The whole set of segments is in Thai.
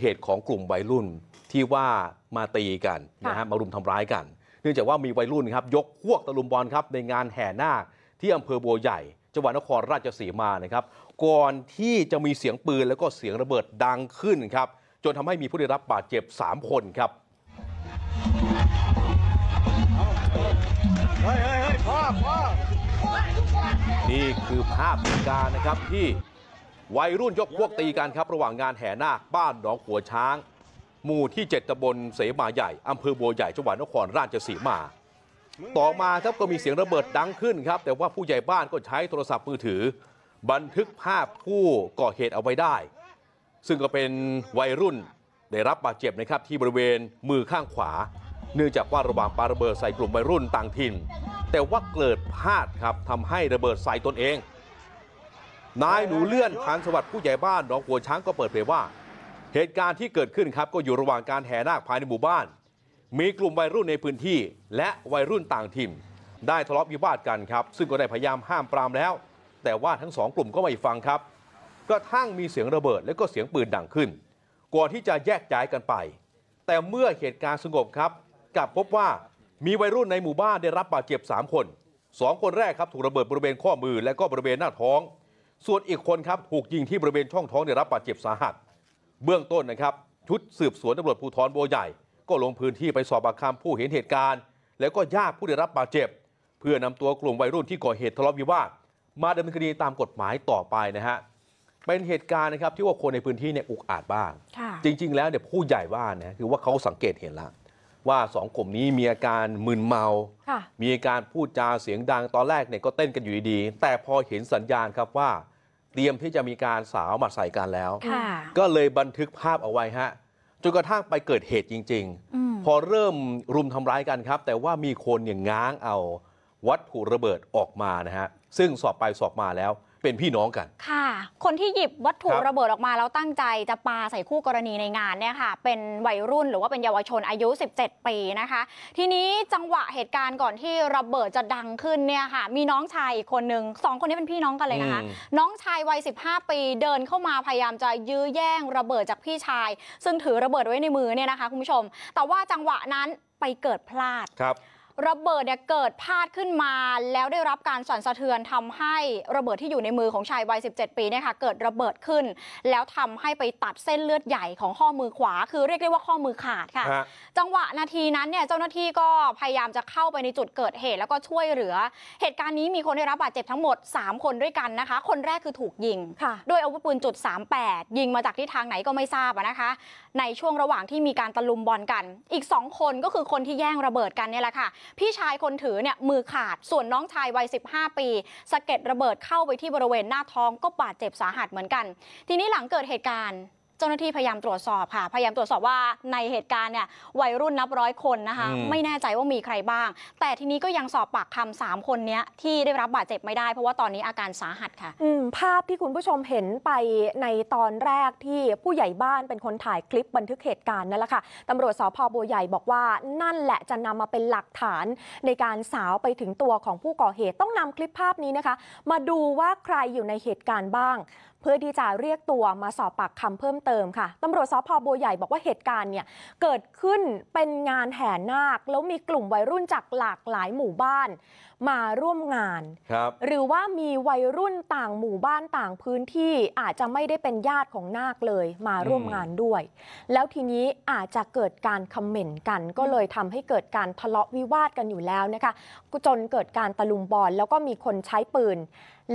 เหตุของกลุ่มวัยรุ่นที่ว่ามาตีกันนะฮะมารุมทำร้ายกัน เนื่องจากว่ามีวัยรุ่นครับยกพวกตะลุมบอลครับ ในงานแห่นาคที่อำเภอบัวใหญ่จังหวัดนครราชสีมานะครับ ก่อนที่จะมีเสียงปืนแล้วก็เสียงระเบิดดังขึ้นครับจนทำให้มีผู้ได้รับบาดเจ็บ 3 คนครับ นี่คือภาพเหตุการณ์นะครับที่วัยรุ่นยกพวกตีกันครับระหว่างงานแห่นาคบ้านหนองขัวช้าง หมู่ที่ 7ตำบลเสมาใหญ่อำเภอบัวใหญ่จังหวัดนครราชสีมา ต่อมาครับก็มีเสียงระเบิดดังขึ้นครับ แต่ว่าผู้ใหญ่บ้านก็ใช้โทรศัพท์มือถือ บันทึกภาพผู้ก่อเหตุเอาไว้ได้ ซึ่งก็เป็นวัยรุ่นได้รับบาดเจ็บนะครับที่บริเวณมือข้างขวาเนื่องจากว่าระหว่างปาระเบิดใส่กลุ่มวัยรุ่นต่างถิ่น แต่ว่าเกิดพลาดครับทำให้ระเบิดใส่ตนเองนายหนูเลื่อนพันสวัสดิ์ผู้ใหญ่บ้านหนองหัวช้างก็เปิดเผยว่า เหตุการณ์ที่เกิดขึ้นครับก็อยู่ระหว่างการแห่นาคภายในหมู่บ้าน มีกลุ่มวัยรุ่นในพื้นที่ และวัยรุ่นต่างถิ่นได้ทะเลาะวิวาทกันครับซึ่งก็ได้พยายามห้ามปรามแล้ว แต่ว่าทั้งสองกลุ่มก็ไม่ฟังครับกระทั่งมีเสียงระเบิดและก็เสียงปืนดังขึ้นก่อนที่จะแยกย้ายกันไป แต่เมื่อเหตุการณ์สงบครับกลับพบว่ามีวัยรุ่นในหมู่บ้านได้รับบาดเจ็บ3คน2 คนแรกครับถูกระเบิดบริเวณข้อมือ และก็บริเวณหน้าท้องส่วนอีกคนครับถูกยิงที่บริเวณช่องท้องได้รับบาดเจ็บสาหัส เบื้องต้นนะครับ ชุดสืบสวนตำรวจภูธรบัวใหญ่ ก็ลงพื้นที่ไปสอบปากคำผู้เห็นเหตุการณ์ แล้วก็ญาติผู้ได้รับบาดเจ็บ เพื่อนำตัวกลุ่มวัยรุ่นที่ก่อเหตุทะเลาะวิวาทมาดำเนินคดีตามกฎหมายต่อไปนะฮะเป็นเหตุการณ์นะครับที่ว่าคนในพื้นที่เนี่ยอุกอาจบ้าง จริง ๆ แล้วเนี่ยผู้ใหญ่ว่านะคือว่าเขาสังเกตเห็นแล้วว่าสองกลุ่มนี้มีอาการมึนเมามีอาการพูดจาเสียงดังตอนแรกเนี่ยก็เต้นกันอยู่ดีๆแต่พอเห็นสัญญาณครับว่าเตรียมที่จะมีการสาวหมัดใส่กันแล้ว ก็เลยบันทึกภาพเอาไว้ฮะ จนกระทั่งไปเกิดเหตุจริง ๆ พอเริ่มรุมทำร้ายกันครับ แต่ว่ามีคนเนี่ยง้างเอา วัตถุระเบิดออกมานะฮะ ซึ่งสอบไปสอบมาแล้วเป็นพี่น้องกันค่ะ คนที่หยิบวัตถุระเบิดออกมาแล้วตั้งใจจะปาใส่คู่กรณีในงานเนี่ยค่ะ เป็นวัยรุ่นหรือว่าเป็นเยาวชนอายุ 17 ปีนะคะ ทีนี้จังหวะเหตุการณ์ก่อนที่ระเบิดจะดังขึ้นเนี่ยค่ะ มีน้องชายอีกคนนึงสองคนนี้เป็นพี่น้องกันเลยนะคะน้องชายวัย 15 ปีเดินเข้ามาพยายามจะยื้อแย่ง ระเบิดจากพี่ชาย ซึ่งถือระเบิดไว้ในมือเนี่ยนะคะคุณผู้ชม แต่ว่าจังหวะนั้นไปเกิดพลาดครับระเบิดเนี่ยเกิดพาดขึ้นมาแล้วได้รับการสั่นสะเทือนทำให้ระเบิดที่อยู่ในมือของชายวัย 17 ปีเนี่ยค่ะเกิดระเบิดขึ้น แล้วทำให้ไปตัดเส้นเลือดใหญ่ของข้อมือขวา คือเรียกได้ว่าข้อมือขาดค่ะ จังหวะนาทีนั้นเนี่ยเจ้าหน้าที่ก็พยายามจะเข้าไปในจุดเกิดเหตุ แล้วก็ช่วยเหลือเหตุการณ์นี้มีคนได้รับบาดเจ็บทั้งหมด 3 คนด้วยกันนะคะ คนแรกคือถูกยิงด้วยอาวุธปืนจุด 38 ยิงมาจากที่ทางไหนก็ไม่ทราบนะคะ ในช่วงระหว่างที่มีการตะลุมบอลกันอีก 2 คนก็คือคนที่แย่งระเบิดกันเนี่ยแหละค่ะพี่ชายคนถือเนี่ยมือขาด ส่วนน้องชายวัย 15 ปี สะเก็ดระเบิดเข้าไปที่บริเวณหน้าท้องก็บาดเจ็บสาหัสเหมือนกัน ทีนี้หลังเกิดเหตุการณ์เจ้าหน้าที่พยายามตรวจสอบค่ะ พยายามตรวจสอบว่าในเหตุการณ์เนี่ยวัยรุ่นนับร้อยคนนะคะไม่แน่ใจว่ามีใครบ้าง แต่ทีนี้ก็ยังสอบปากคำสามคนนี้ที่ได้รับบาดเจ็บไม่ได้เพราะว่าตอนนี้อาการสาหัสค่ะภาพที่คุณผู้ชมเห็นไปในตอนแรกที่ผู้ใหญ่บ้านเป็นคนถ่ายคลิปบันทึกเหตุการณ์นั่นแหละค่ะตำรวจสพบัวใหญ่บอกว่านั่นแหละจะนำมาเป็นหลักฐานในการสาวไปถึงตัวของผู้ก่อเหตุ ต้องนำคลิปภาพนี้นะคะ มาดูว่าใครอยู่ในเหตุการณ์บ้างเพื่อที่จะเรียกตัวมาสอบปากคำเพิ่มเติมค่ะตำรวจสพบัวใหญ่บอกว่าเหตุการณ์เนี่ยเกิดขึ้นเป็นงานแห่นาค แล้วมีกลุ่มวัยรุ่นจากหลากหลายหมู่บ้าน มาร่วมงานรหรือว่ามีวัยรุ่นต่างหมู่บ้านต่างพื้นที่อาจจะไม่ได้เป็นญาติของนาคเลย มาร่วมงานด้วย แล้วทีนี้อาจจะเกิดการคอมเมนต์กัน ก็เลยทำให้เกิดการทะเลาะวิวาทกันอยู่แล้วนะคะจนเกิดการตะลุมบอลแล้วก็มีคนใช้ปืน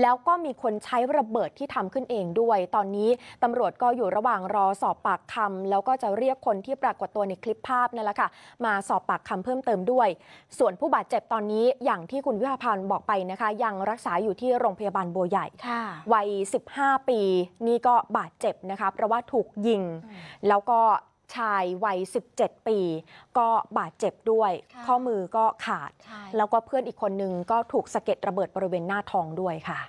แล้วก็มีคนใช้ระเบิดที่ทำขึ้นเองด้วย ตอนนี้ตำรวจก็อยู่ระหว่างรอสอบปากคำ แล้วก็จะเรียกคนที่ปรากฏตัวในคลิปภาพนั่นแหละค่ะมาสอบปากคำเพิ่มเติมด้วย ส่วนผู้บาดเจ็บตอนนี้อย่างที่คุณวิภาพันธ์บอกไปนะคะยังรักษาอยู่ที่โรงพยาบาลบัวใหญ่วัย 15 ปี นี่ก็บาดเจ็บนะคะเพราะว่าถูกยิง แล้วก็ชายวัย 17 ปีก็บาดเจ็บด้วย ข้อมือก็ขาด แล้วก็เพื่อนอีกคนนึงก็ถูกสะเก็ดระเบิดบริเวณหน้าท้องด้วยค่ะ